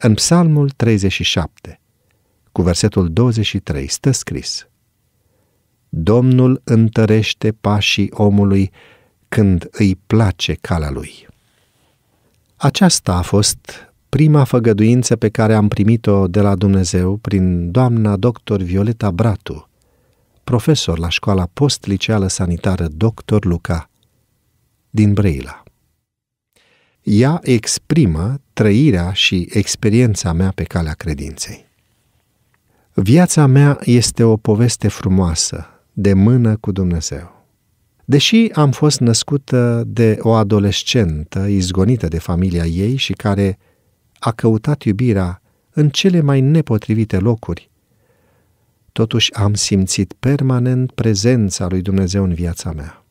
În Psalmul 37, cu versetul 23, stă scris Domnul întărește pașii omului când îi place calea lui. Aceasta a fost prima făgăduință pe care am primit-o de la Dumnezeu prin doamna doctor Violeta Bratu, profesor la școala post-liceală sanitară Dr. Luca din Brăila ea exprimă trăirea și experiența mea pe calea credinței. Viața mea este o poveste frumoasă, de mână cu Dumnezeu. Deși am fost născută de o adolescentă izgonită de familia ei și care a căutat iubirea în cele mai nepotrivite locuri, totuși am simțit permanent prezența lui Dumnezeu în viața mea.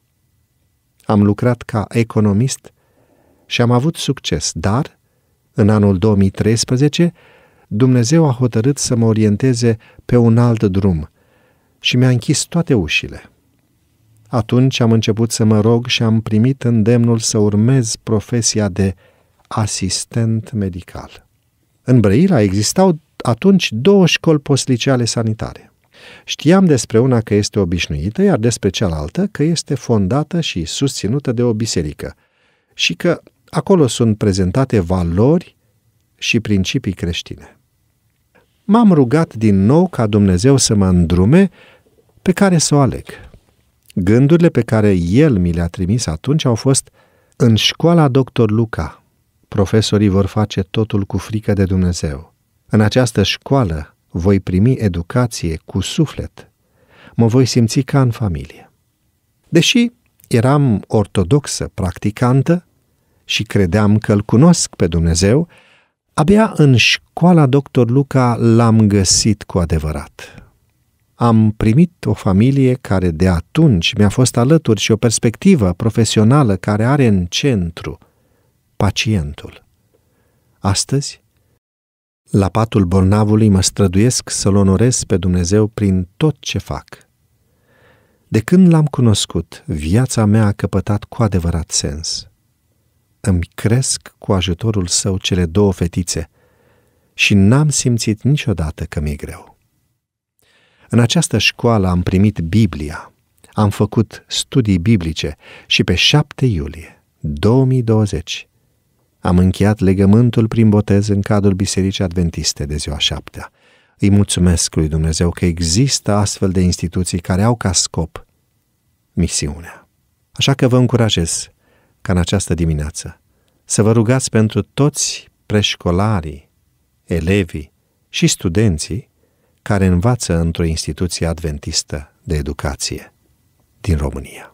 Am lucrat ca economist și am avut succes, dar, în anul 2013, Dumnezeu a hotărât să mă orienteze pe un alt drum și mi-a închis toate ușile. Atunci am început să mă rog și am primit îndemnul să urmez profesia de asistent medical. În Brăila existau atunci două școli posliceale sanitare. Știam despre una că este obișnuită, iar despre cealaltă că este fondată și susținută de o biserică și că Acolo sunt prezentate valori și principii creștine. M-am rugat din nou ca Dumnezeu să mă îndrume pe care să o aleg. Gândurile pe care El mi le-a trimis atunci au fost în școala doctor Luca. Profesorii vor face totul cu frică de Dumnezeu. În această școală voi primi educație cu suflet. Mă voi simți ca în familie. Deși eram ortodoxă practicantă, și credeam că îl cunosc pe Dumnezeu, abia în școala Dr. Luca l-am găsit cu adevărat. Am primit o familie care de atunci mi-a fost alături și o perspectivă profesională care are în centru pacientul. Astăzi, la patul bolnavului mă străduiesc să-L onorez pe Dumnezeu prin tot ce fac. De când L-am cunoscut, viața mea a căpătat cu adevărat sens – îmi cresc cu ajutorul său cele două fetițe și n-am simțit niciodată că mi-e greu. În această școală am primit Biblia, am făcut studii biblice și pe 7 iulie 2020 am încheiat legământul prin botez în cadrul Bisericii Adventiste de ziua șaptea. Îi mulțumesc lui Dumnezeu că există astfel de instituții care au ca scop misiunea. Așa că vă încurajez ca în această dimineață, să vă rugați pentru toți preșcolarii, elevii și studenții care învață într-o instituție adventistă de educație din România.